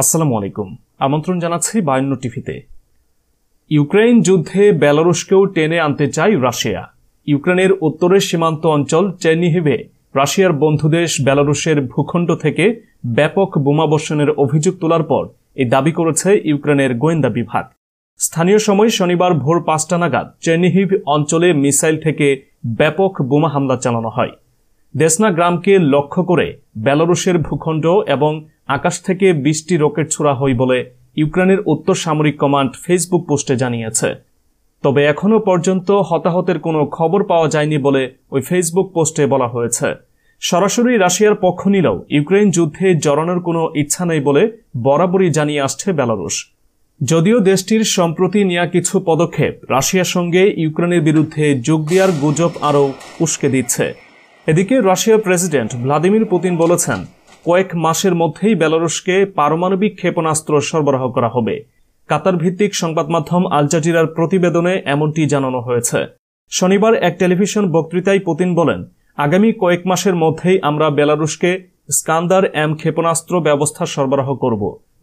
আসসালামু আলাইকুম আমন্ত্রণ জানাচ্ছি বায়ান্ন টিভিতে ইউক্রেন যুদ্ধে বেলারুশকেও টেনে আনতে চায় রাশিয়া ইউক্রেনের উত্তরের সীমান্ত অঞ্চল চেনিহিভে রাশিয়ার বন্ধুদেশ বেলারুশের ভূখণ্ড থেকে ব্যাপক বোমাবর্ষণের অভিযোগ তোলার পর এই দাবি করেছে ইউক্রেনের গোয়েন্দা বিভাগ স্থানীয় সময় শনিবার ভোর পাঁচটা নাগাদ চেনিহিভ অঞ্চলে মিসাইল থেকে ব্যাপক বোমা হামলা চালানো হয় দেসনা গ্রামকে লক্ষ্য করে বেলারুশের ভূখণ্ড এবং আকাশ থেকে বিশটি রকেট ছোড়া হয় বলে ইউক্রেনের উত্তর সামরিক কমান্ড ফেসবুক পোস্টে জানিয়েছে তবে এখনও পর্যন্ত হতাহতের কোনো খবর পাওয়া যায়নি বলে ওই ফেসবুক পোস্টে বলা হয়েছে সরাসরি রাশিয়ার পক্ষ নিলেও ইউক্রেন যুদ্ধে জড়ানোর কোনো ইচ্ছা নেই বলে বরাবরই জানিয়ে আসছে বেলারুশ যদিও দেশটির সম্প্রতি নেওয়া কিছু পদক্ষেপ রাশিয়ার সঙ্গে ইউক্রেনের বিরুদ্ধে যোগ দেওয়ার গুজব আরও উস্কে দিচ্ছে এদিকে রাশিয়ার প্রেসিডেন্ট ভ্লাদিমির পুতিন বলেছেন কয়েক মাসের মধ্যেই বেলারুশকে পারমাণবিক ক্ষেপণাস্ত্র সরবরাহ করা হবে কাতার ভিত্তিক সংবাদ মাধ্যম আল জাজিরার প্রতিবেদনে এমনটি জানানো হয়েছে শনিবার এক টেলিভিশন বক্তৃতায় পুতিন বলেন আগামী কয়েক মাসের মধ্যেই আমরা বেলারুশকে স্কান্দার এম ক্ষেপণাস্ত্র ব্যবস্থা সরবরাহ করব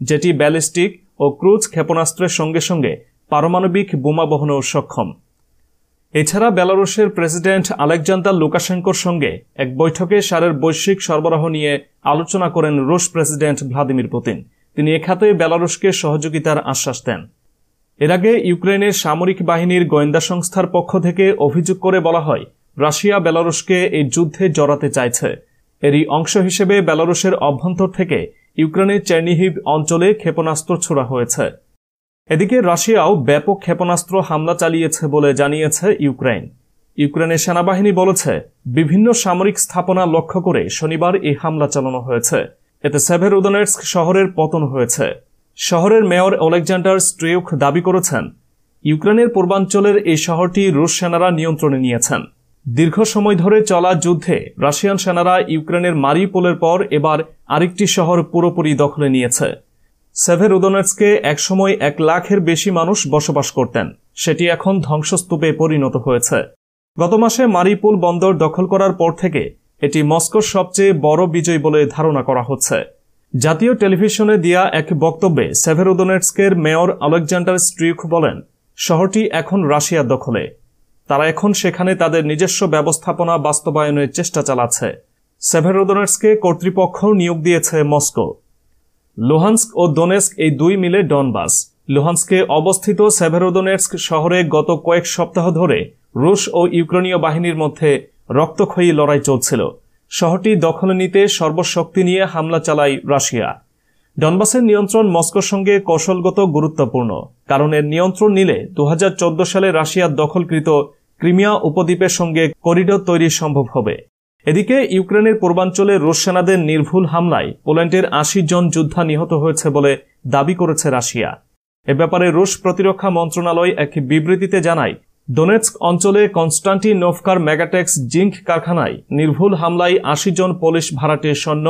যেটি ব্যালিস্টিক ও ক্রুজ ক্ষেপণাস্ত্রের সঙ্গে সঙ্গে পারমাণবিক বোমা বহনেও সক্ষম এছাড়া বেলারুশের প্রেসিডেন্ট আলেকজান্দার লুকাশেঙ্কোর সঙ্গে এক বৈঠকে সারের বৈশ্বিক সরবরাহ নিয়ে আলোচনা করেন রুশ প্রেসিডেন্ট ভ্লাদিমির পুতিন তিনি এখাতে বেলারুশকে সহযোগিতার আশ্বাস দেন এর আগে ইউক্রেনের সামরিক বাহিনীর গোয়েন্দা সংস্থার পক্ষ থেকে অভিযোগ করে বলা হয় রাশিয়া বেলারুশকে এই যুদ্ধে জড়াতে চাইছে এরই অংশ হিসেবে বেলারুশের অভ্যন্তর থেকে ইউক্রেনের চ্যানিহিব অঞ্চলে ক্ষেপণাস্ত্র ছোড়া হয়েছে এদিকে রাশিয়াও ব্যাপক ক্ষেপণাস্ত্র হামলা চালিয়েছে বলে জানিয়েছে ইউক্রেন ইউক্রেনের সেনাবাহিনী বলেছে বিভিন্ন সামরিক স্থাপনা লক্ষ্য করে শনিবার এই হামলা চালানো হয়েছে এতে সেভের সেভেরোদনেটস্ক শহরের পতন হয়েছে শহরের মেয়র অলেকজান্ডার স্ট্রেউক দাবি করেছেন ইউক্রেনের পূর্বাঞ্চলের এই শহরটি রুশ সেনারা নিয়ন্ত্রণে নিয়েছেন দীর্ঘ সময় ধরে চলা যুদ্ধে রাশিয়ান সেনারা ইউক্রেনের মারিপোলের পর এবার আরেকটি শহর পুরোপুরি দখলে নিয়েছে সেভেরুদোনেটসকে একসময় এক লাখের বেশি মানুষ বসবাস করতেন সেটি এখন ধ্বংসস্তূপে পরিণত হয়েছে গত মাসে মারিপুল বন্দর দখল করার পর থেকে এটি মস্কোর সবচেয়ে বড় বিজয় বলে ধারণা করা হচ্ছে জাতীয় টেলিভিশনে দেয়া এক বক্তব্যে সেভেরোদোনেটস্কের মেয়র আলেকজান্ডার স্ট্রিউক বলেন শহরটি এখন রাশিয়ার দখলে তারা এখন সেখানে তাদের নিজস্ব ব্যবস্থাপনা বাস্তবায়নের চেষ্টা চালাচ্ছে সেভেরোদোনেটসকে কর্তৃপক্ষ নিয়োগ দিয়েছে মস্কো লোহানস্ক ও দোনেস্ক এই দুই মিলে ডনবাস লোহানস্কে অবস্থিত সেভেরোদোনেস্ক শহরে গত কয়েক সপ্তাহ ধরে রুশ ও ইউক্রেনীয় বাহিনীর মধ্যে রক্তক্ষয়ী লড়াই চলছিল শহরটি দখল নিতে সর্বশক্তি নিয়ে হামলা চালায় রাশিয়া ডনবাসের নিয়ন্ত্রণ মস্কোর সঙ্গে কৌশলগত গুরুত্বপূর্ণ কারণ এর নিয়ন্ত্রণ নিলে দু সালে রাশিয়ার দখলকৃত ক্রিমিয়া উপদ্বীপের সঙ্গে করিডোর তৈরি সম্ভব হবে এদিকে ইউক্রেনের পূর্বাঞ্চলে রুশ সেনাদের নির্ভুল হামলায় পোল্যান্ডের আশি জন যোদ্ধা নিহত হয়েছে বলে দাবি করেছে রাশিয়া এ ব্যাপারে রুশ প্রতিরক্ষা মন্ত্রণালয় এক বিবৃতিতে জানায় ডোনেটস অঞ্চলে কনস্টান্টিনোভকার মেগাটেক্স জিঙ্ক কারখানায় নির্ভুল হামলায় আশি জন পোলিশ ভাড়াটে সৈন্য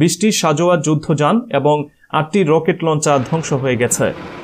বিশটি সাজোয়া যুদ্ধযান এবং আটটি রকেট লঞ্চার ধ্বংস হয়ে গেছে